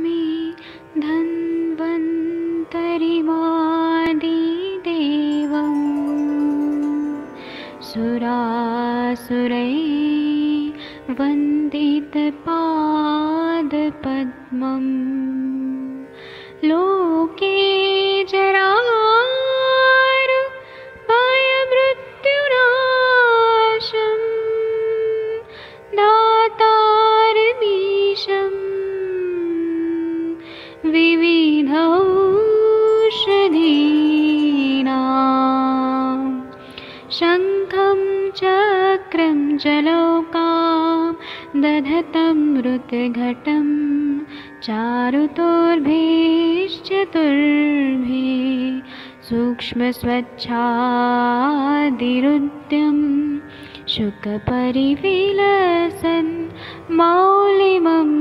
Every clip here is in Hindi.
मि धन्वन्तरिमादिदेवं सुरासुरै वन्दितपादपद्मम् ऋतुर्भिश्चतुर्भिः सूक्ष्मस्वच्छादिरुद्यं शुकपरिविलसन् मौलिमम्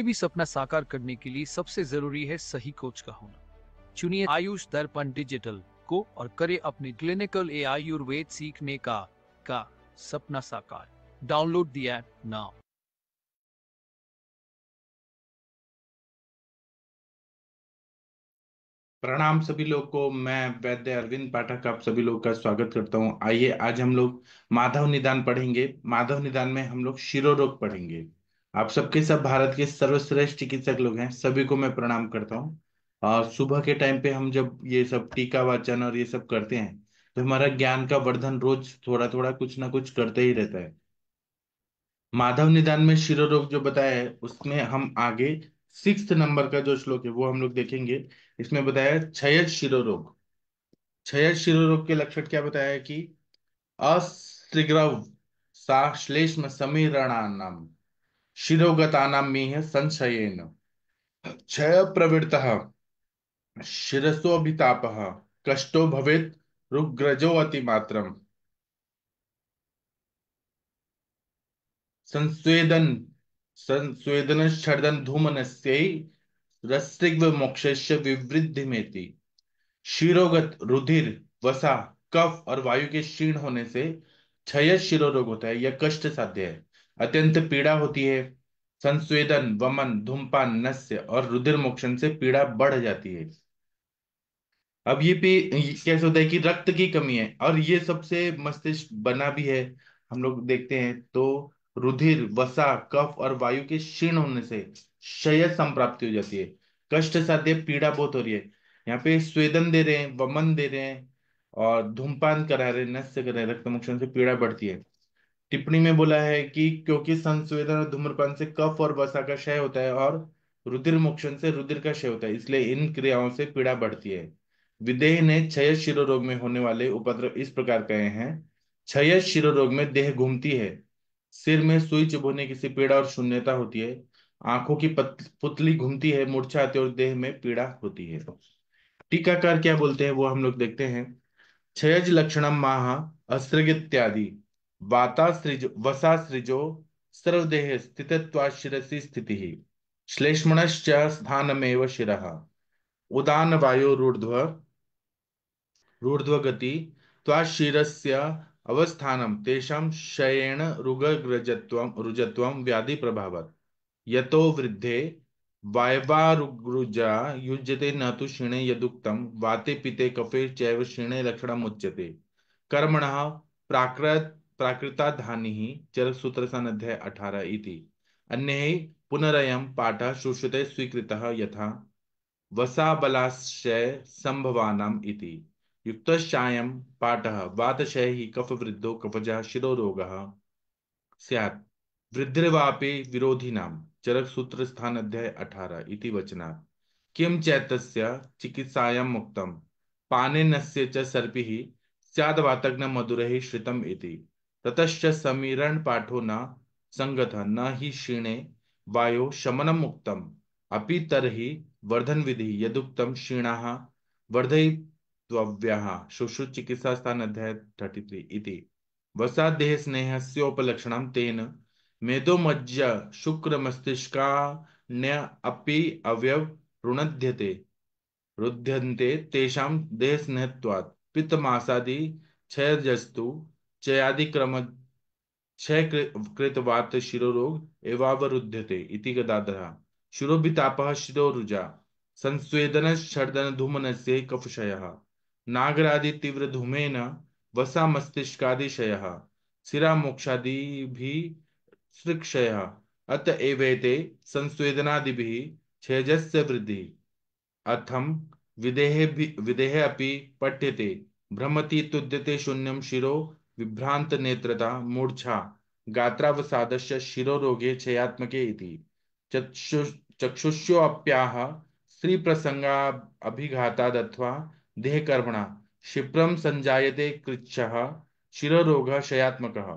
कोई भी सपना साकार करने के लिए सबसे जरूरी है सही कोच का होना चुनिए आयुष दर्पण डिजिटल को और करे अपने क्लिनिकल ए आयुर्वेद सीखने का का सपना साकार डाउनलोड दिया नाउ प्रणाम सभी लोग को मैं वैद्य अरविंद पाठक आप सभी लोग का स्वागत करता हूं आइए आज हम लोग माधव निदान पढ़ेंगे माधव निदान में हम लोग शिरो रोग पढ़ेंगे आप सबके सब भारत के सर्वश्रेष्ठ चिकित्सक लोग हैं सभी को मैं प्रणाम करता हूँ और सुबह के टाइम पे हम जब ये सब टीका वाचन और ये सब करते हैं तो हमारा ज्ञान का वर्धन रोज थोड़ा थोड़ा कुछ ना कुछ करते ही रहता है माधव निदान में रोग जो बताया है उसमें हम आगे सिक्स नंबर का जो श्लोक है वो हम लोग देखेंगे इसमें बताया क्षय रोग क्षय शिरो रोग के लक्षण क्या बताया कि अस्त्रिग्रव सा श्लेष्म नाम शिरोगतानामी है संशयन क्षय प्रवृत्त शिरसोभिताप कष्टो भवेत रुग्रजो मात्र संस्वेदन संस्वेदन छर्दन धूमन से मोक्ष विवृद्धि में शिरोगत रुधिर वसा कफ और वायु के क्षीण होने से क्षय शिरो रोग होता है यह कष्ट साध्य है अत्यंत पीड़ा होती है संस्वेदन वमन धूमपान नस्य और रुधिर मोक्षण से पीड़ा बढ़ जाती है अब ये पे कैसे होता है कि रक्त की कमी है और ये सबसे मस्तिष्क बना भी है हम लोग देखते हैं तो रुधिर वसा कफ और वायु के क्षीण होने से क्षय संप्राप्ति हो जाती है कष्ट साध्य पीड़ा बहुत हो रही है यहाँ पे स्वेदन दे रहे हैं वमन दे रहे हैं और धूमपान करा रहे नस्य कर रहे रक्त मोक्षण से पीड़ा बढ़ती है टिप्पणी में बोला है कि क्योंकि संस्वेदन और धूम्रपान से कफ और वसा का क्षय होता है और रुधिर मोक्षण से रुधिर का क्षय होता है इसलिए इन क्रियाओं से पीड़ा बढ़ती है विदेह ने क्षय शिरो रोग में होने वाले उपद्रव इस प्रकार कहे हैं क्षय शिरो रोग में देह घूमती है सिर में सुई चुभोने की सी पीड़ा और शून्यता होती है आंखों की पुतली घूमती है मूर्छा आती है और देह में पीड़ा होती है टीकाकार क्या बोलते हैं वो हम लोग देखते हैं क्षयज लक्षणम माह अस्त्र इत्यादि वातासृज वसासृजो सर्वदेह स्थितत्वाशिरसि स्थिति श्लेष्मणश्च स्थानमेव शि उदान वायु रूर्ध्व रूर्ध्वगति त्वाशिरस्य अवस्थानं तेषां शयेण रुगग्रजत्वं व्याधि प्रभाव यतो वृद्धे वायवारुग्रुजा युज्यते न तो क्षीणे यदुक्तं वाते पीते कफे चैव क्षीणे मुच्यते कर्मण प्राकृत प्राकृताधानी सूत्र सनध्याय अठारह इति अन्य पुनरयम पाठ सुश्रुत स्वीकृत यथा वसा बलाशय संभवानाम इति युक्त पाठ वातशय ही युक्तश्चायं पाठः वातशयः कफवृद्धो कफजः शिरोरोगः स्यात् वृद्धिर्वापि विरोधिनां चरकसूत्रस्थानाध्याय अठारह इति वचनात् किं चैतस्य चिकित्सायां मुक्तं पानेनस्य च सर्पिः स्याद्वातग्न मधुरैः श्रितम् इति ततश्च समीरण पाठो न संगत न ही क्षीणे वायो शमनम उक्तम अपि तरहि वर्धन विधि यदुक्तम क्षीणा वर्धयित्व्या चिकित्सा स्थान अध्याय थर्टी थ्री इति स्नेह स्नेहस्योपलक्षण तेन मज्ज शुक्र मस्तिष्काण्य अपि अवयव रुणध्यते रुध्यन्ते तेषां देह स्नेहत्वात् पित्तमासादि क्षयजस्तु चयादिक्रम क्षय कृतवात शिरोरोग एवावरुध्यते इति गदाधरः शिरोभितापः शिरोरुजा संस्वेदन छर्दन धूमन से कफशय नागरादि तीव्र धूमेन वसा मस्तिष्कादिशय सिरा मोक्षादि भी सृक्षय अत एवेते संस्वेदनादि भी छेजस्य वृद्धि अथम विदेहे भी विदेह अपि पठ्यते भ्रमति तुद्यते शून्यम शिरो विभ्रांत नेत्रता मूर्छा गात्रावसादस्य शिरोरोगे क्षयात्मके इति चक्षु चक्षुष्योऽप्याह स्त्रीप्रसङ्गाभिघातादथवा देहकर्मणा क्षिप्रं सञ्जायते कृच्छः शिरोरोगः क्षयात्मकः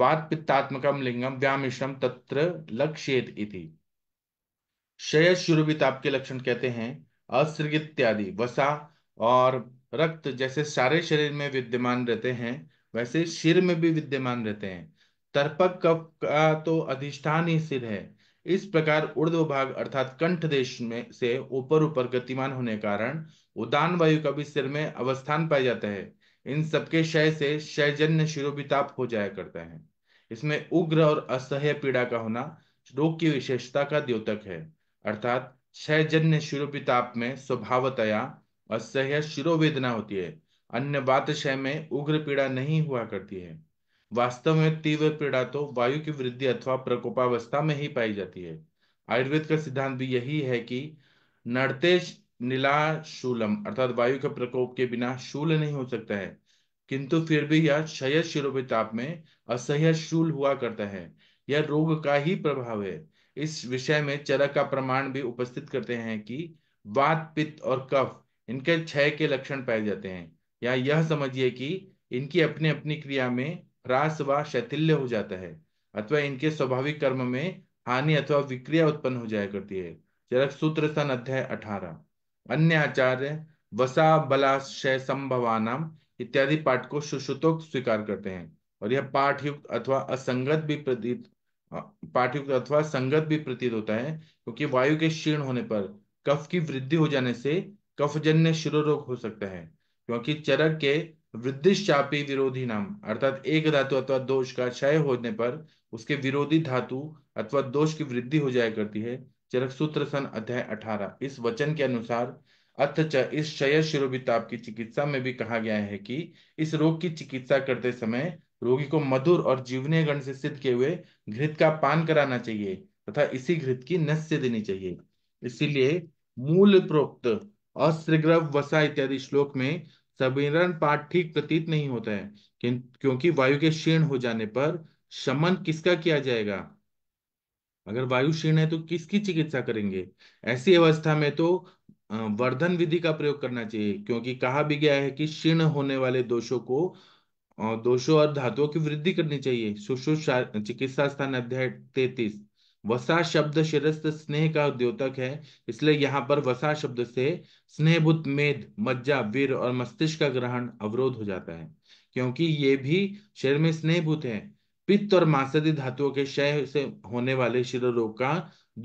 वात्पित्तात्मकं लिङ्गं व्यामिश्रम तत्र लक्ष्येत इति क्षय शुरुविताप के लक्षण कहते हैं असृग इत्यादि वसा और रक्त जैसे सारे शरीर में विद्यमान रहते हैं वैसे सिर में भी विद्यमान रहते हैं तर्पक कफ का तो अधिष्ठान ही सिर है इस प्रकार ऊर्ध्व भाग अर्थात कंठ देश में से ऊपर ऊपर गतिमान होने कारण उदान वायु का भी सिर में अवस्थान पाया जाता है इन सबके क्षय से क्षयजन्य शिरोपिताप हो जाया करता है इसमें उग्र और असह्य पीड़ा का होना रोग की विशेषता का द्योतक है अर्थात क्षयजन्य शिरोपिताप में स्वभावतया असह्य शिरोवेदना होती है अन्य वातशय में उग्र पीड़ा नहीं हुआ करती है वास्तव में तीव्र पीड़ा तो वायु की वृद्धि अथवा प्रकोपावस्था में ही पाई जाती है आयुर्वेद का सिद्धांत भी यही है कि नड़ते शूलम अर्थात वायु के प्रकोप के बिना शूल नहीं हो सकता है किंतु फिर भी यह क्षय शिरोपिताप में असह्य शूल हुआ करता है यह रोग का ही प्रभाव है इस विषय में चरक का प्रमाण भी उपस्थित करते हैं कि वात पित्त और कफ इनके क्षय के लक्षण पाए जाते हैं या यह समझिए कि इनकी अपनी अपनी क्रिया में ह्रास व शैथिल्य हो जाता है अथवा इनके स्वाभाविक कर्म में हानि अथवा विक्रिया उत्पन्न हो जाया करती है चरक सूत्र सन अध्याय अठारह अन्य आचार्य वसा बलाशय संभवान इत्यादि पाठ को सुश्रुतोक्त स्वीकार करते हैं और यह पाठयुक्त अथवा असंगत भी प्रतीत पाठयुक्त अथवा संगत भी प्रतीत होता है क्योंकि वायु के क्षीण होने पर कफ की वृद्धि हो जाने से कफजन्य शिरोरोग हो सकता है क्योंकि चरक के वृद्धिश्चापी विरोधी नाम अर्थात एक धातु अथवा दोष का क्षय होने पर उसके विरोधी धातु अथवा दोष की वृद्धि हो जाया करती है चरक सूत्र सन अध्याय अठारह इस वचन के अनुसार अथ च इस क्षय शिरोभिताप की चिकित्सा में भी कहा गया है कि इस रोग की चिकित्सा करते समय रोगी को मधुर और जीवनीय गण से सिद्ध किए हुए घृत का पान कराना चाहिए तथा इसी घृत की नस्य देनी चाहिए इसीलिए मूल प्रोक्त अस्त्रग्रव वसा इत्यादि श्लोक में संवेदन पाठ ठीक प्रतीत नहीं होता है क्योंकि वायु के क्षीण हो जाने पर शमन किसका किया जाएगा अगर वायु क्षीण है तो किसकी चिकित्सा करेंगे ऐसी अवस्था में तो वर्धन विधि का प्रयोग करना चाहिए क्योंकि कहा भी गया है कि क्षीण होने वाले दोषों को दोषों और धातुओं की वृद्धि करनी चाहिए सुश्रुत चिकित्सा स्थान अध्याय तैतीस वसा शब्द शिरस्त स्नेह का द्योतक है इसलिए यहाँ पर वसा शब्द से स्नेहभूत मेद मज्जा वीर और मस्तिष्क का ग्रहण अवरोध हो जाता है क्योंकि ये भी शरीर में स्नेहभूत है पित्त और मांसदी धातुओं के क्षय से होने वाले रोग का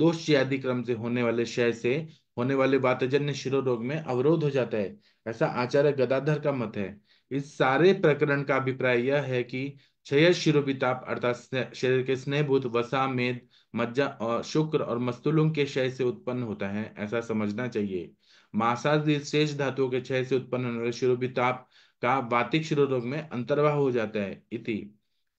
दोष आदि क्रम से होने वाले क्षय से होने वाले वातजन्य रोग में अवरोध हो जाता है ऐसा आचार्य गदाधर का मत है इस सारे प्रकरण का अभिप्राय यह है कि क्षय शिरोपिताप अर्थात शरीर के स्नेहभूत वसा मेद मज्जा और शुक्र और मस्तुलुम के क्षय से उत्पन्न होता है ऐसा समझना चाहिए मासादि शेष धातुओं के क्षय से उत्पन्न होने वाले शिरोभिताप का वातिक रोग में अंतर्वाह हो जाता है इति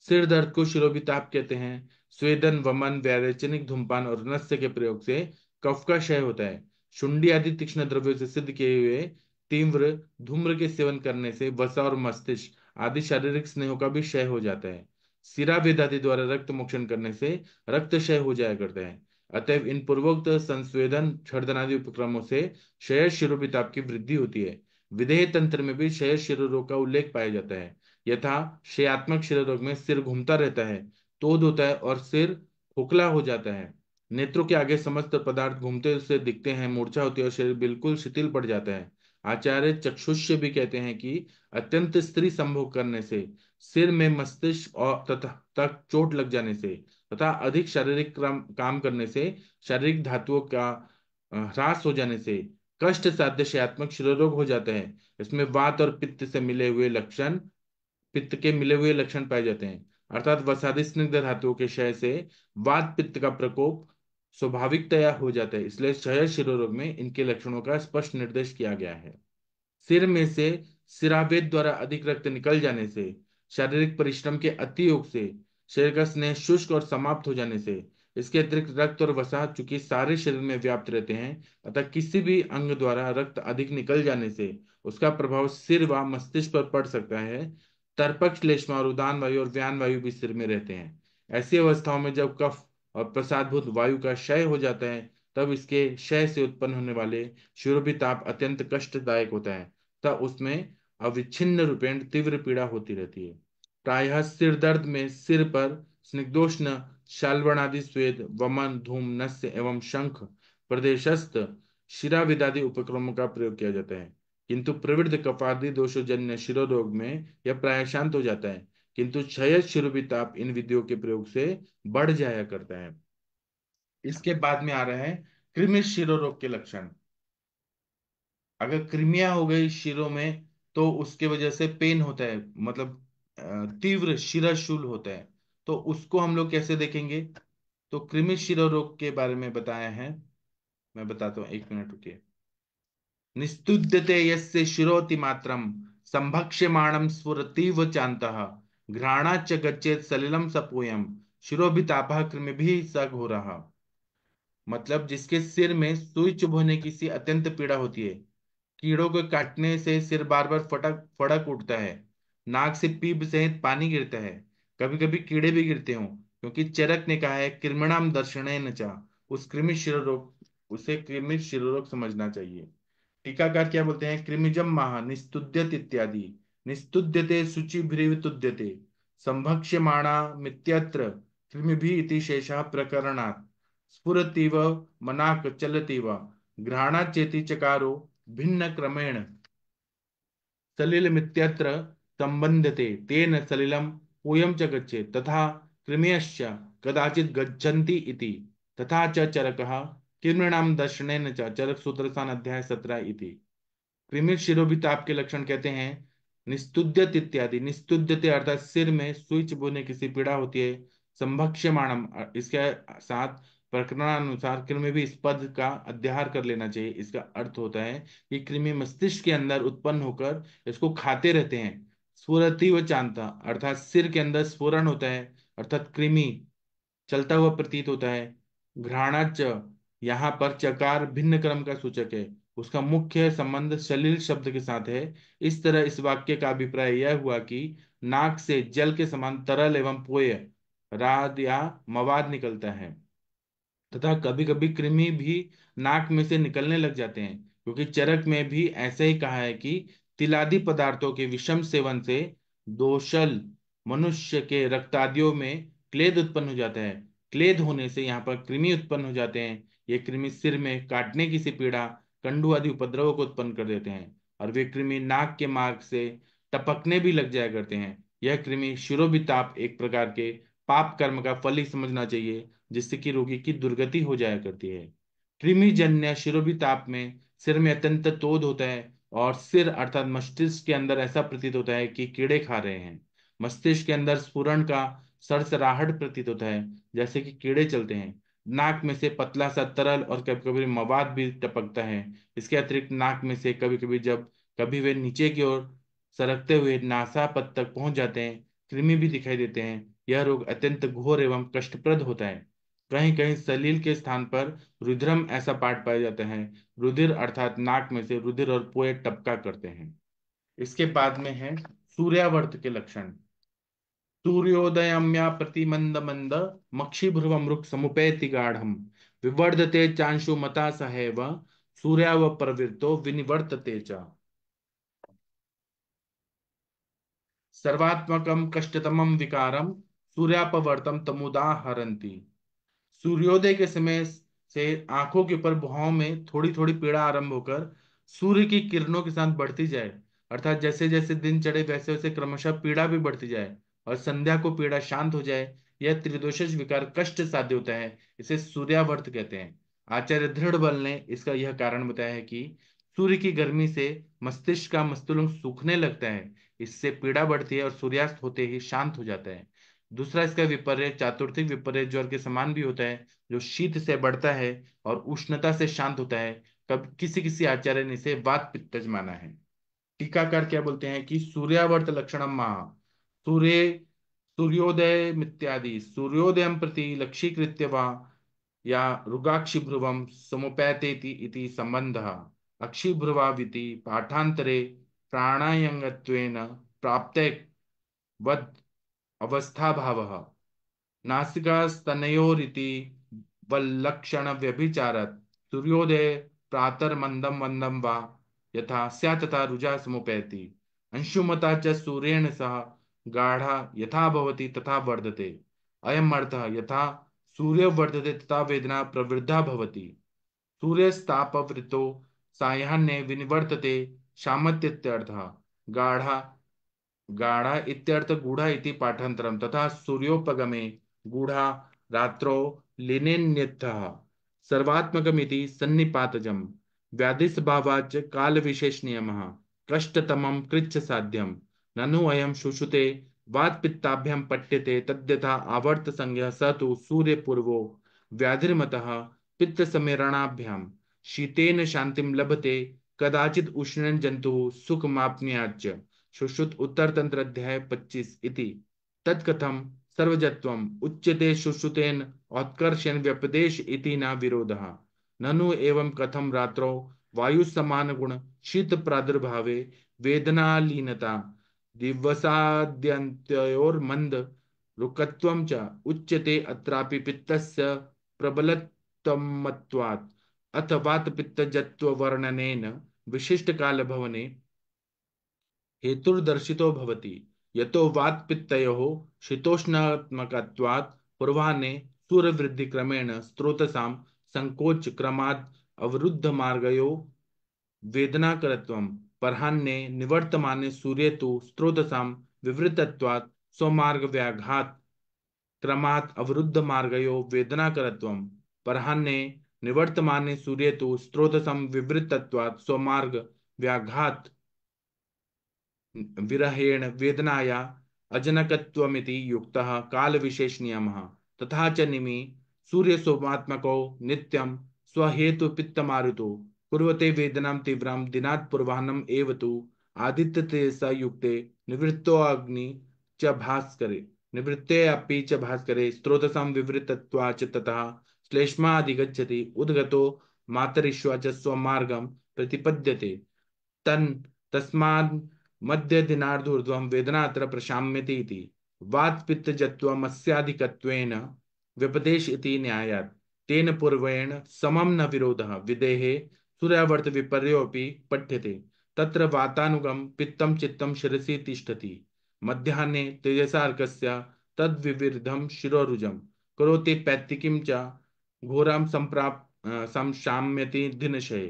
सिर दर्द को शिरोभिताप कहते हैं स्वेदन वमन व्यरचनिक धूमपान और नस्य के प्रयोग से कफ का क्षय होता है शुंडी आदि तीक्ष्ण द्रव्यों से सिद्ध किए हुए तीव्र धूम्र के सेवन करने से वसा और मस्तिष्क आदि शारीरिक स्नेहों का भी क्षय हो जाता है सिरा आदि द्वारा रक्त मोक्षण करने से रक्त क्षय हो जाया करते हैं अतएव इन पूर्वोक्त संस्वेदन छर्दनादि उपक्रमों से क्षय शिरोपिताप की वृद्धि होती है विधेय तंत्र में भी क्षय शिरो रोग का उल्लेख पाया जाता है यथा क्षयात्मक शिरो रोग में सिर घूमता रहता है तोद होता है और सिर खोखला हो जाता है नेत्रों के आगे समस्त पदार्थ घूमते दिखते हैं मूर्छा होती है और शरीर बिल्कुल शिथिल पड़ जाता है आचार्य चक्षुष्य भी कहते हैं कि अत्यंत स्त्री संभोग करने से सिर में मस्तिष्क और तथा तक चोट लग जाने से तथा अधिक शारीरिक काम करने से शारीरिक धातुओं का ह्रास हो जाने से कष्ट सादृश्यात्मक शिरोरोग हो जाते हैं इसमें वात और पित्त से मिले हुए लक्षण पित्त के मिले हुए लक्षण पाए जाते हैं अर्थात वसादी स्निग्ध धातुओं के क्षय से वात पित्त का प्रकोप स्वाभाविकतया हो जाता है इसलिए क्षय रोग में इनके लक्षणों का स्पष्ट निर्देश किया गया है सिर में से सिरावेद द्वारा अधिक रक्त निकल जाने से शारीरिक परिश्रम के अतियोग से शरीर का स्नेह शुष्क और समाप्त हो जाने से इसके अतिरिक्त रक्त और वसा चूंकि सारे शरीर में व्याप्त रहते हैं अतः किसी भी अंग द्वारा रक्त अधिक निकल जाने से उसका प्रभाव सिर व मस्तिष्क पर पड़ सकता है तर्पक्ष लेष्मा और उदान वायु और व्यान वायु भी सिर में रहते हैं ऐसी अवस्थाओं में जब कफ और प्रसाद भूत वायु का क्षय हो जाता है तब इसके क्षय से उत्पन्न होने वाले शिरोभी ताप अत्यंत कष्टदायक होता है तब उसमें अविच्छिन्न रूपेण तीव्र पीड़ा होती रहती है प्रायः सिर दर्द में सिर पर स्निग्धोष्ण शालवणादि स्वेद वमन धूम नस्य एवं शंख प्रदेशस्थ शिराविदादि उपक्रमों का प्रयोग किया जाता है किंतु प्रवृद्ध कफादी दोषजन्य शिरोरोग में यह प्राय शांत हो जाता है किंतु क्षय शुरूपी ताप इन विधियों के प्रयोग से बढ़ जाया करता है इसके बाद में आ रहे हैं कृमि शिरो रोग के लक्षण अगर क्रिमिया हो गई शिरो में तो उसके वजह से पेन होता है मतलब तीव्र शिराशूल होता है तो उसको हम लोग कैसे देखेंगे तो कृमि शिरो रोग के बारे में बताया है मैं बताता हूं एक मिनट रुकिए निस्तुद्यते यस्य शिरोति मात्रम संभक्ष्यमाणम स्फुरतीव चांतः घ्राणाच गच्चेत सलिलम सपोयम शिरोभितापा कृमि भी सग हो रहा मतलब जिसके सिर में सुई चुभने की सी अत्यंत पीड़ा होती है कीड़ों को काटने से सिर बार बार फटक फड़क उठता है नाक से पीप सहित पानी गिरता है कभी कभी कीड़े भी गिरते हो क्योंकि चरक ने कहा है कृमिणाम दर्शन नचा उस कृमि रोग उसे कृमि रोग समझना चाहिए टीकाकार क्या बोलते हैं कृमिजम महा निस्तुद्यत इत्यादि निस्तुद्यते शुचिभिरिवतुद्यते संभक्ष्यमाणा मित्यत्र कृमिभिः शेष शेषः प्रकरणात् स्फुरतीव मनाक चलतीव घ्राणाचेति चकारो भिन्न क्रमेण सलिल मित्यत्र संबंधते तेन सलिलम पूयम च गच्छे तथा कृमियश्च कदाचित गच्छन्ति इति तथा च चरकः किरणाम दर्शनेन च चरक सूत्रसान अध्याय सत्रह इति कृमिर शिरोभिताप के लक्षण कहते हैं निस्तुद्यत इत्यादि निस्तुद्यते अर्थात सिर में सुई चुभोने किसी पीड़ा होती है संभक्ष्यमाणम इसके साथ प्रकरणानुसार कृमि भी इस पद का अध्याहार कर लेना चाहिए इसका अर्थ होता है कि कृमि मस्तिष्क के अंदर उत्पन्न होकर इसको खाते रहते हैं स्फुरति व चांता अर्थात सिर के अंदर स्फुरन होता है अर्थात कृमि चलता हुआ प्रतीत होता है घ्राणा यहाँ पर चकार भिन्न क्रम का सूचक है उसका मुख्य संबंध शलिल शब्द के साथ है इस तरह इस वाक्य का अभिप्राय यह हुआ कि नाक से जल के समान तरल एवं पोय राद या मवाद निकलता है तथा कभी कभी कृमि भी नाक में से निकलने लग जाते हैं क्योंकि चरक में भी ऐसे ही कहा है कि तिलादी पदार्थों के विषम सेवन से दोषल मनुष्य के रक्तादियों में क्लेद उत्पन्न हो जाता है क्लेद होने से यहाँ पर कृमि उत्पन्न हो जाते हैं ये कृमि सिर में काटने की सी पीड़ा कंडू आदि उपद्रव को उत्पन्न कर देते हैं और वे कृमि नाक के मार्ग से टपकने भी लग जाया करते हैं यह कृमि शिरोबिताप एक प्रकार के पाप कर्म का फल ही समझना चाहिए जिससे कि रोगी की दुर्गति हो जाया करती है कृमिजन्य ताप में सिर में अत्यंत तोद होता है और सिर अर्थात मस्तिष्क के अंदर ऐसा प्रतीत होता है कि कीड़े खा रहे हैं मस्तिष्क के अंदर स्फुरन का सरसराहट प्रतीत होता है जैसे कि कीड़े चलते हैं नाक में से पतला सा तरल और कभी कभी मवाद भी टपकता है इसके अतिरिक्त नाक में से कभी कभी जब कभी वे नीचे की ओर सरकते हुए नासा पद तक पहुंच जाते हैं कृमि भी दिखाई देते हैं यह रोग अत्यंत घोर एवं कष्टप्रद होता है कहीं कहीं सलील के स्थान पर रुद्रम ऐसा पाठ पाया जाता है रुधिर अर्थात नाक में से रुधिर और पोए टपका करते हैं इसके बाद में है सूर्यावर्त के लक्षण म्या प्रति मंद मृक समुपेति गाढ़ विवर्धते चांशु मता सहैव सूर्याव प्रवृत्तो विनिवर्तते च सर्वात्मकं कष्टतमं विकारं सूर्यापवर्तम तमुदाहरती सूर्योदय के समय से आंखों के ऊपर भुवाओं में थोड़ी थोड़ी पीड़ा आरंभ होकर सूर्य की किरणों के साथ बढ़ती जाए अर्थात जैसे जैसे दिन चढ़े वैसे वैसे क्रमशः पीड़ा भी बढ़ती जाए और संध्या को पीड़ा शांत हो जाए यह त्रिदोष विकार कष्ट साध्य होता है इसे सूर्यावर्त कहते हैं आचार्य दृढ़ बल ने इसका यह कारण बताया है कि सूर्य की गर्मी से मस्तिष्क का मस्तुलंग सूखने लगता है इससे पीड़ा बढ़ती है और सूर्यास्त होते ही शांत हो जाता है दूसरा इसका विपर्य चातुर्थिक विपर्य ज्वर के समान भी होता है जो शीत से बढ़ता है और उष्णता से शांत होता है कब किसी किसी आचार्य ने इसे वात पित्तज माना है टीकाकार क्या बोलते हैं कि सूर्यावर्त लक्षण महा सूर्य सूर्योदय इत्यादि सूर्योदय प्रति लक्ष्यीकृत्य वा या ऋगाक्षिभ्रुवम समुपैतेति इति संबंधः अक्षिभ्रुवाविति पाठातरे प्राणायंगत्वेन प्राप्त वद अवस्थाभावः व्यभिचार सूर्योदय प्रातर मंदम मन्दं वा यथा स्या तथा रुजा समुपैति अंशुमता च सह गाढ़ा यथा भवति तथा वर्धते अयम अर्थ यथा सूर्य वर्धते तथा वेदना प्रवृद्धा भवति सूर्यस्तापवृतो सायान्य विनिवर्तते शामत्यर्थ गाढ़ा गाढ़ा इत्यर्थ गुढ़ा इति पाठांतरम तथा सूर्योपगमे गुढ़ा रात्रो लिनेन्यथ सर्वात्मकमिति सन्निपातजम् व्याधिस्भावाच काल विशेष नियम कष्टतम कृच्छ साध्यम ननु अयम शुषुते वात्ताभ्यम पट्यते तद्यथा आवर्त संज्ञा स तो सूर्य पूर्वो व्याधिर्मत पित्त समीरणाभ्याम शीतेन शांतिम लभते कदाचित उष्णन जंतु सुख मापनियाच सुश्रुत उत्तर तंत्र अध्याय पच्चीस इति तत्कथम सर्वजत्वम उच्यते सुश्रुतेन औत्कर्षण व्यपदेश इति न विरोधः ननु एवं कथम रात्रो वायु समान गुण शीत प्रादुर्भावे वेदनालीनता दिवसाद्यन्त्योर्मन्द रुकत्वं च उच्यते अत्रापि पित्तस्य प्रबलतमत्वात् अथवात पित्तजत्ववर्णनेन विशिष्टकालभवने हेतुर्दर्शितो भवति यतो वात् शीतोष्णात्मकत्वात् पूर्वाह्ने सूर्यवृद्धिक्रमेण स्रोतसां सङ्कोचक्रमाद् अवरुद्धमार्गयो वेदनाकरत्वं परहान्ये निवर्तमाने सूर्य तो स्त्रोदसां विवृतत्वात् व्याघात क्रमात् अवरुद्ध मार्गयो वेदना करत्वम् परहान्ये निवर्तमाने सूर्य तो स्त्रोतसम विवृतत्वात् सोमार्ग व्याघात विरहेण वेदनाया अजनकत्वमिति युक्तः काल विशेष नियमः तथा च निमि सूर्य सोमात्मको नित्यं स्वहेतु पित्तमारुतो पूर्वते वेदना तीव्राम दिनात् पूर्वाहनम एव तु आदित्य तेजसा युक्ते निवृत्तो अग्नि च भास्करे निवृत्ते अपि च भास्करे स्रोतसां विवृतत्वाच ततः श्लेष्माधिगच्छति उद्गतो मातरिष्वा च स्वमार्गं प्रतिपद्यते तन् तस्माद् मध्यदिनार्धूर्ध्वं वेदनात्र प्रशाम्यति इति वात्पित्तजत्वमस्याधिकत्वेन व्यपदेश इति न्यायात् तेन पूर्वेण समम न विरोधः विदेहे सूर्यावर्त विपर्योपि पठ्यते तत्र वातानुगम पित्तम चित्तम शिरसि तिष्ठति मध्याह्ने तेजसार्कस्य तद्विविधं शिरोरुजम करोति पैतिकिम च घोरां संप्राप संशाम्यति दिनशय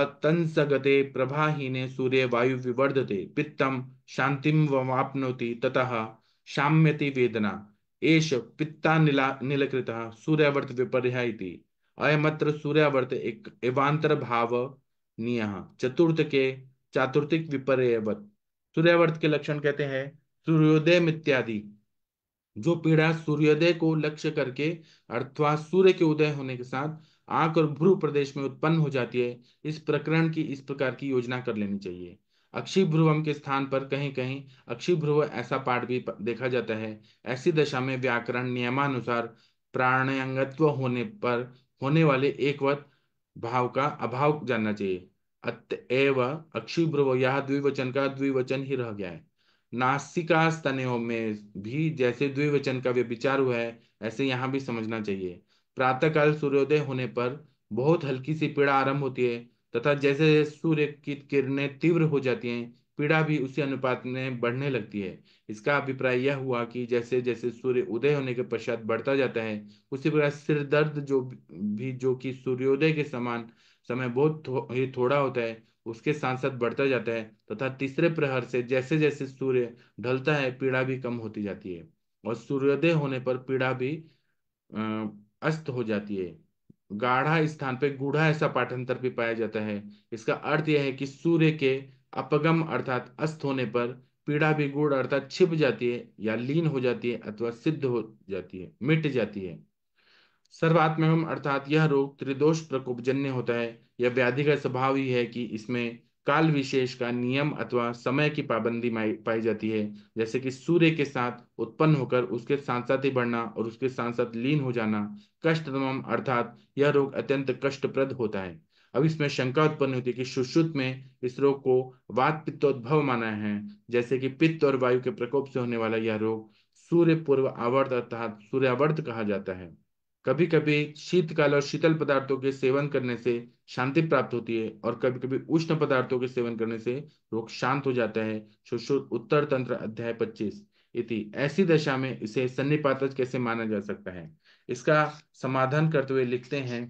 अतंसगते प्रभाहीने सूर्य वायु विवर्धते पित्तम शांतिम वाप्नोति ततः शाम्यति वेदना एष पित्ता निला नीलकृतः सूर्यावर्त विपर्यायति अयमत्र सूर्यावर्त एक एवांतर भाव निया चतुर्थ के चातुर्थिक विपर्यवत सूर्यावर्त के लक्षण कहते हैं सूर्योदय इत्यादि जो पीड़ा सूर्योदय को लक्ष्य करके अर्थवा सूर्य के उदय होने के साथ आंख और भ्रू प्रदेश में उत्पन्न हो जाती है इस प्रकरण की इस प्रकार की योजना कर लेनी चाहिए अक्षी भ्रुवम के स्थान पर कहीं कहीं अक्षी भ्रुव ऐसा पाठ भी देखा जाता है ऐसी दशा में व्याकरण नियमानुसार प्राणयंगत्व होने पर होने वाले एकवत भाव का अभाव जानना चाहिए अतएव अक्षुभ्रुव यह द्विवचन का द्विवचन ही रह गया है नासिका स्तनयों में भी जैसे द्विवचन का व्यभिचार हुआ है ऐसे यहाँ भी समझना चाहिए प्रातः काल सूर्योदय होने पर बहुत हल्की सी पीड़ा आरंभ होती है तथा जैसे जैसे सूर्य की किरणें तीव्र हो जाती हैं पीड़ा भी उसी अनुपात में बढ़ने लगती है इसका अभिप्राय यह हुआ कि जैसे जैसे सूर्य उदय होने के पश्चात बढ़ता जाता है उसी प्रकार सिर दर्द जो भी जो कि सूर्योदय के समान समय बहुत थो, ही थोड़ा होता है उसके साथ साथ बढ़ता जाता है तथा तो तीसरे प्रहर से जैसे जैसे सूर्य ढलता है पीड़ा भी कम होती जाती है और सूर्योदय होने पर पीड़ा भी अस्त हो जाती है गाढ़ा स्थान पर गुढ़ा ऐसा पाठांतर भी पाया जाता है इसका अर्थ यह है कि सूर्य के अपगम अर्थात अस्त होने पर पीड़ा भी गुड़ अर्थात छिप जाती है या लीन हो जाती है अथवा सिद्ध हो जाती है मिट जाती है सर्वात्म अर्थात यह रोग त्रिदोष प्रकोप जन्य होता है यह व्याधि का स्वभाव ही है कि इसमें काल विशेष का नियम अथवा समय की पाबंदी पाई जाती है जैसे कि सूर्य के साथ उत्पन्न होकर उसके साथ साथ ही बढ़ना और उसके साथ साथ लीन हो जाना कष्ट अर्थात यह रोग अत्यंत कष्टप्रद होता है अब इसमें शंका उत्पन्न होती है कि सुश्रुत में इस रोग को वात पित्तोद्भव माना है जैसे कि पित्त और वायु के प्रकोप से होने वाला यह रोग सूर्य पूर्व आवर्त अर्थात सूर्यावर्त कहा जाता है कभी कभी शीतकाल और शीतल पदार्थों के सेवन करने से शांति प्राप्त होती है और कभी कभी उष्ण पदार्थों के सेवन करने से रोग शांत हो जाता है सुश्रुत उत्तर तंत्र अध्याय पच्चीस इति ऐसी दशा में इसे सन्निपात कैसे माना जा सकता है इसका समाधान करते हुए लिखते हैं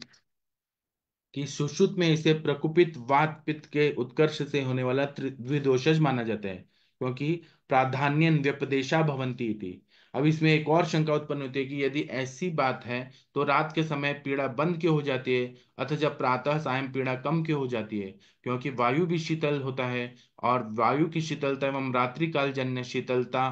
कि सुश्रुत में इसे प्रकुपित वात पित्त के उत्कर्ष से होने वाला द्विदोषज माना जाता है क्योंकि प्राधान्य व्यपदेशा भवंती थी अब इसमें एक और शंका उत्पन्न होती है कि यदि ऐसी बात है तो रात के समय पीड़ा बंद क्यों हो जाती है अथवा जब प्रातः सायं पीड़ा कम क्यों हो जाती है क्योंकि वायु भी शीतल होता है और वायु की शीतलता एवं रात्रि काल जन्य शीतलता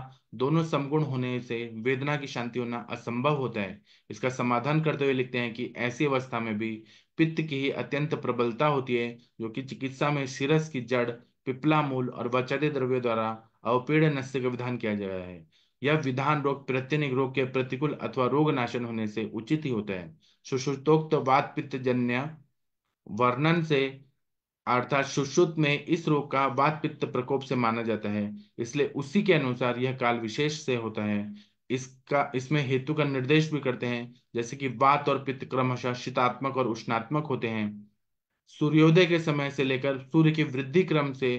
दोनों समगुण होने से वेदना की शांति होना असंभव होता है इसका समाधान करते हुए लिखते हैं कि ऐसी अवस्था में भी पित्त की ही अत्यंत प्रबलता होती है जो कि चिकित्सा में शिरस की जड़ पिपला मूल और बचाते द्रव्य द्वारा अवपीड़ नस्य का विधान किया जा रहा है यह विधान रोग प्रत्यनिक रोग के प्रतिकूल अथवा रोग नाशन होने से उचित ही होता है सुश्रुतोक्त तो वात पित्त जन्य वर्णन से अर्थात सुश्रुत में इस रोग का वात पित्त प्रकोप से माना जाता है इसलिए उसी के अनुसार यह काल विशेष से होता है इसका इसमें हेतु का निर्देश भी करते हैं जैसे कि वात और पित्त क्रमशः शीतात्मक और उष्णात्मक होते हैं सूर्योदय के समय से लेकर सूर्य की वृद्धि क्रम से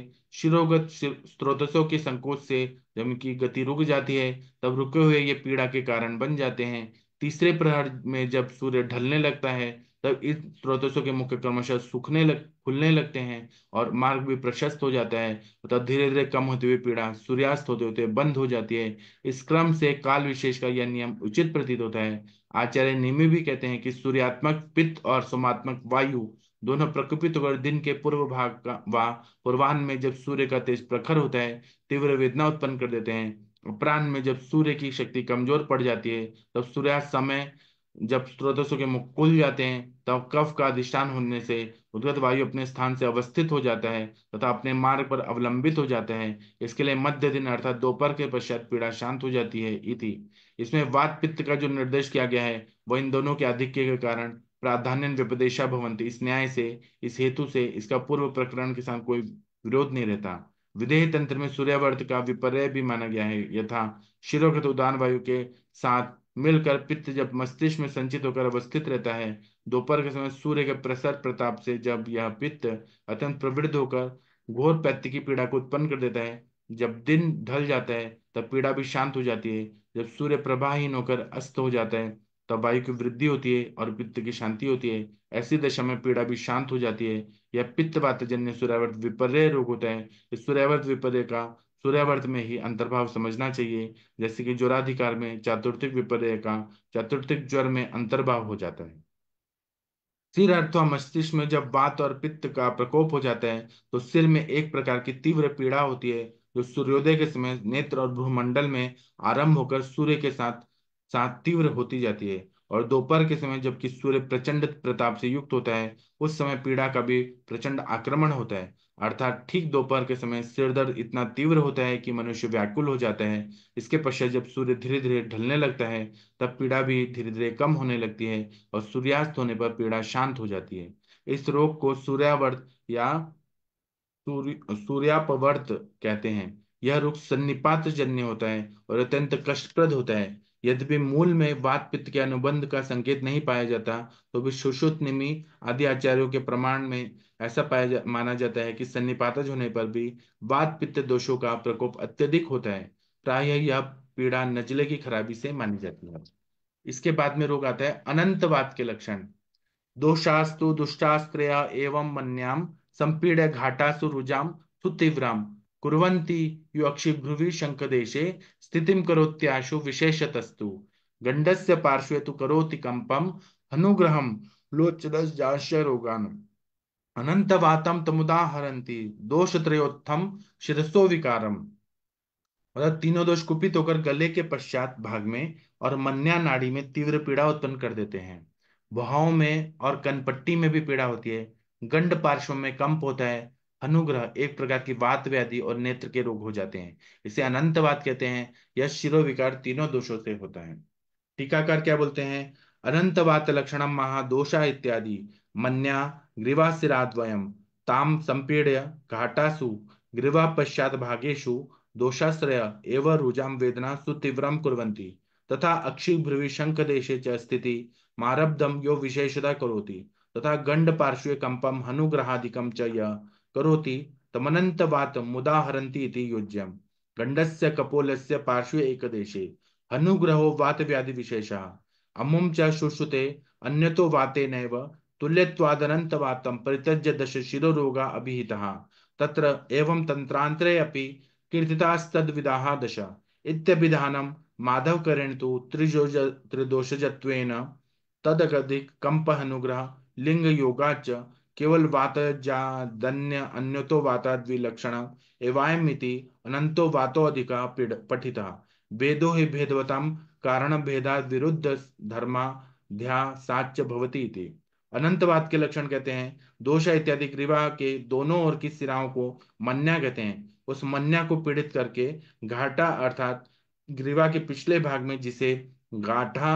शिरोगत स्रोतसों के संकोच से जब उनकी गति रुक जाती है तब रुके हुए ये पीड़ा के कारण बन जाते हैं तीसरे प्रहर में जब सूर्य ढलने लगता है तब इस स्रोतों के मुख्य क्रमशः सूखने लग खुलने लगते हैं और मार्ग भी प्रशस्त हो जाता है तथा तो धीरे धीरे कम होती हुई पीड़ा सूर्यास्त होते होते बंद हो जाती है इस क्रम से काल विशेष का यह नियम उचित प्रतीत होता है आचार्य निमी भी कहते हैं कि सूर्यात्मक पित्त और सोमात्मक वायु दोनों प्रकोपित होकर दिन के पूर्व भाग का व पूर्वाहन में जब सूर्य का तेज प्रखर होता है तीव्र वेदना उत्पन्न कर देते हैं अपराह्न में जब सूर्य की शक्ति कमजोर पड़ जाती है तब सूर्यास्त समय जब स्रोतस्व के मुख खुल जाते हैं तब कफ का अधिष्ठान होने से उद्गत वायु अपने स्थान से अवस्थित हो जाता है तथा अपने मार्ग पर अवलंबित हो जाता है इसके लिए मध्य दिन अर्थात दोपहर के पश्चात पीड़ा शांत हो जाती है इति इसमें वात पित्त का जो निर्देश किया गया है वह इन दोनों के आधिक्य के कारण प्राधान्य व्यपदेशा भवंती इस न्याय से इस हेतु से इसका पूर्व प्रकरण के साथ कोई विरोध नहीं रहता विधेय तंत्र में सूर्यवर्त का विपर्य भी माना गया है यथा शिरोगत उदान वायु के साथ मिलकर पित्त जब मस्तिष्क में संचित होकर अवस्थित रहता है दोपहर के समय सूर्य के प्रसर प्रताप से जब यह पित्त अत्यंत प्रवृद्ध होकर घोर पैत्य की पीड़ा को उत्पन्न कर देता है जब दिन ढल जाता है तब पीड़ा भी शांत हो जाती है जब सूर्य प्रभाहीन होकर अस्त हो जाता है तब वायु की वृद्धि होती है और पित्त की शांति होती है ऐसी दशा में पीड़ा भी शांत हो जाती है यह पित्त बातजन्य सूर्यावर्त विपर्य रोग होता है इस सूर्यावर्त विपर्य का सूर्यावर्त में ही अंतर्भाव समझना चाहिए जैसे कि ज्वराधिकार में चातुर्थिक विपर्य का चातुर्थिक ज्वर में अंतर्भाव हो जाता है सिर अर्थवा मस्तिष्क में जब बात और पित्त का प्रकोप हो जाता है तो सिर में एक प्रकार की तीव्र पीड़ा होती है जो सूर्योदय के समय नेत्र और भूमंडल में आरंभ होकर सूर्य के साथ साथ तीव्र होती जाती है और दोपहर के समय जबकि सूर्य प्रचंड प्रताप से युक्त होता है उस समय पीड़ा का भी प्रचंड आक्रमण होता है अर्थात ठीक दोपहर के समय सिरदर्द इतना तीव्र होता है कि मनुष्य व्याकुल हो जाता है इसके पश्चात जब सूर्य धीरे धीरे ढलने लगता है तब पीड़ा भी धीरे धीरे कम होने लगती है और सूर्यास्त होने पर पीड़ा शांत हो जाती है इस रोग को सूर्यावर्त या सूर्य सूर्यापवर्त कहते हैं यह रुख सन्निपात जन्य होता है और अत्यंत कष्टप्रद होता है यद्यपि मूल में वात पित्त के अनुबंध का संकेत नहीं पाया जाता तो भी सुश्रुत निमी आदि आचार्यों के प्रमाण में ऐसा पाया जा, माना जाता है कि सन्निपातज होने पर भी वात पित्त दोषों का प्रकोप अत्यधिक होता है प्राय यह पीड़ा नजले की खराबी से मानी जाती है इसके बाद में रोग आता है अनंत वात के लक्षण दोषास्तु दुष्टास्त्र एवं मन्याम संपीड़ घाटासु रुजाम सुतीव्राम कुर्वन्ति यो अक्षिभ्रुवीशङ्खदेशे स्थितिं करोत्याशु विशेषतस्तु गण्डस्य पार्श्वे तु करोति कम्पम् अनुग्रहं लोचनश्च रोगान् अनन्तवातं तमुदाहरन्ति दोषत्रयोत्थम शिरसो विकारम मतलब तीनों दोष कुपित होकर गले के पश्चात भाग में और मन्या नाड़ी में तीव्र पीड़ा उत्पन्न कर देते हैं भाव में और कनपट्टी में भी पीड़ा होती है गंड पार्श्व में कंप होता है अनुग्रह एक प्रकार की वात व्याधि और नेत्र के रोग हो जाते हैं इसे अनंतवाद कहते हैं यह शिरो विकार तीनों दोषों से होता है टीकाकार क्या बोलते हैं अनंतवात लक्षण महादोषा इत्यादि मन्या सिराद्वयम ताम संपीड्य घाटासु ग्रीवा पश्चात भागेशु दोषाश्रय एवं रुजाम वेदना सुतीव्रम कुरंती तथा अक्षि भ्रुवि शंख देशे च स्थिति मारब्धम यो विशेषता करोति तथा गंड पार्श्वे कंपम हनुग्रहादिकम च करोति तमनन्तवातं मुदाहरन्ति इति योज्यं गण्डस्य कपोलस्य पार्श्वे एकदेशे अनुग्रहो वातव्याधिविशेषः अमुं च शुश्रुते अन्यतो वातेनैव तुल्यत्वादनन्तवातं परित्यज्य दश शिरोरोगा अभिहितः तत्र एवं तन्त्रान्तरे अपि कीर्तितास्तद्विदाः दश इत्यभिधानं माधवकरेण तु त्रिजोज त्रिदोषजत्वेन तदगधिकम्पहनुग्रह लिङ्गयोगाच्च केवल वात जा धन्य अन्यतो वाताद्विलक्षणा एवायमिति अनंतो वातो अधिका पठितः वेदो हि कारण भेदा विरुद्ध धर्मा ध्यासाच भवती इति अनंतवाद के लक्षण कहते हैं दोष इत्यादि ग्रीवा के दोनों ओर की सिराओं को मन्या कहते हैं उस मन्या को पीड़ित करके घाटा अर्थात ग्रीवा के पिछले भाग में जिसे गाठा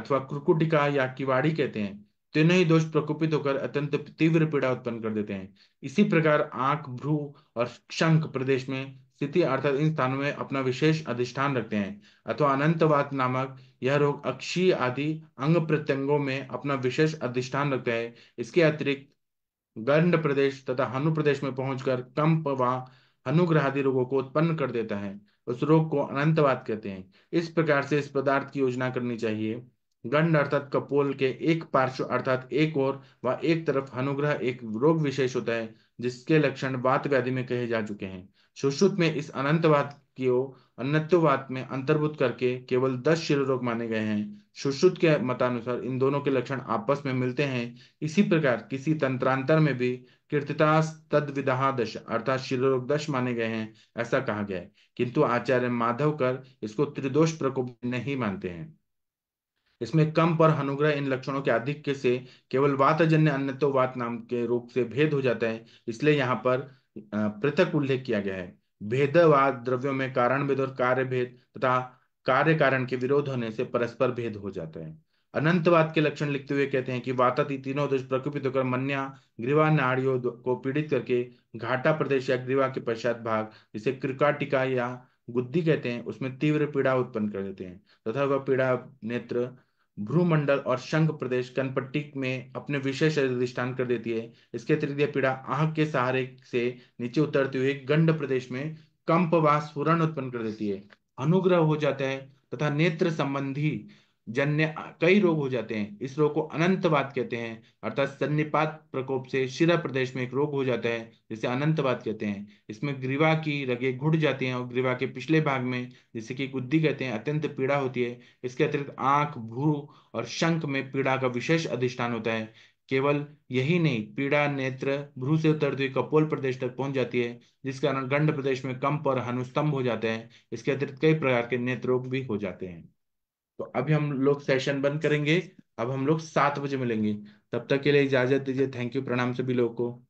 अथवा कुरकुटिका या किवाड़ी कहते हैं तीन ही दोष प्रकोपित होकर अत्यंत तीव्र पीड़ा उत्पन्न कर देते हैं इसी प्रकार आंख भ्रू और शंख प्रदेश में स्थिति अर्थात इन स्थानों में अपना विशेष अधिष्ठान रखते हैं अथवा अनंतवात नामक यह रोग अक्षी आदि अंग प्रत्यंगों में अपना विशेष अधिष्ठान रखते हैं इसके अतिरिक्त गर्ड प्रदेश तथा हनु प्रदेश में पहुंचकर कंप व हनुग्रह आदि रोगों को उत्पन्न कर देता है उस रोग को अनंतवाद कहते हैं इस प्रकार से इस पदार्थ की योजना करनी चाहिए गंड अर्थात कपोल के एक पार्श्व अर्थात एक ओर व एक तरफ अनुग्रह एक रोग विशेष होता है जिसके लक्षण वात व्याधि में कहे जा चुके हैं सुश्रुत में इस अनंतवाद की अन्यवाद में अंतर्भूत करके केवल दस रोग माने गए हैं सुश्रुत के मतानुसार इन दोनों के लक्षण आपस में मिलते हैं इसी प्रकार किसी तंत्रांतर में भी कीर्तितास तद दश अर्थात शिरोरोग दश माने गए हैं ऐसा कहा गया है किंतु आचार्य माधवकर इसको त्रिदोष प्रकोप नहीं मानते हैं इसमें कम पर अनुग्रह इन लक्षणों के अधिक से केवल वातजन्य अन्यतो वात नाम के रूप से भेद हो जाता है इसलिए यहाँ पर पृथक उल्लेख किया गया है भेदवाद द्रव्यों में कारण भेद और कार्य भेद तथा कार्य कारण के विरोध होने से परस्पर भेद हो जाता है अनंतवाद के लक्षण लिखते हुए कहते हैं कि वाताती तीनों दोष प्रकोपित होकर मन्या ग्रीवा नाड़ियों को पीड़ित करके घाटा प्रदेश या ग्रीवा के पश्चात भाग जिसे कृकाटिका या गुद्दी कहते हैं उसमें तीव्र पीड़ा उत्पन्न कर देते हैं तथा वह पीड़ा नेत्र भ्रूमंडल और शंख प्रदेश कनपट्टी में अपने विशेष अधिष्ठान कर देती है इसके अतिरिक्त यह पीड़ा आंख के सहारे से नीचे उतरती हुई गंड प्रदेश में कंप व स्फुरन उत्पन्न कर देती है अनुग्रह हो जाता है तथा नेत्र संबंधी जन्य कई रोग हो जाते हैं इस रोग को अनंतवाद कहते हैं अर्थात सन्निपात प्रकोप से शिरा प्रदेश में एक रोग हो जाता है जिसे अनंतवाद कहते हैं इसमें ग्रीवा की रगे घुट जाती हैं और ग्रीवा के पिछले भाग में जिसे कि गुद्दी कहते हैं अत्यंत पीड़ा होती है इसके अतिरिक्त आंख भू और शंख में पीड़ा का विशेष अधिष्ठान होता है केवल यही नहीं पीड़ा नेत्र भ्रू से उतरती हुई कपोल प्रदेश तक पहुंच जाती है जिस कारण गंड प्रदेश में कंप और हनुस्तंभ हो जाते हैं इसके अतिरिक्त कई प्रकार के नेत्र रोग भी हो जाते हैं तो अभी हम लोग सेशन बंद करेंगे अब हम लोग सात बजे मिलेंगे तब तक के लिए इजाजत दीजिए थैंक यू प्रणाम सभी लोगों को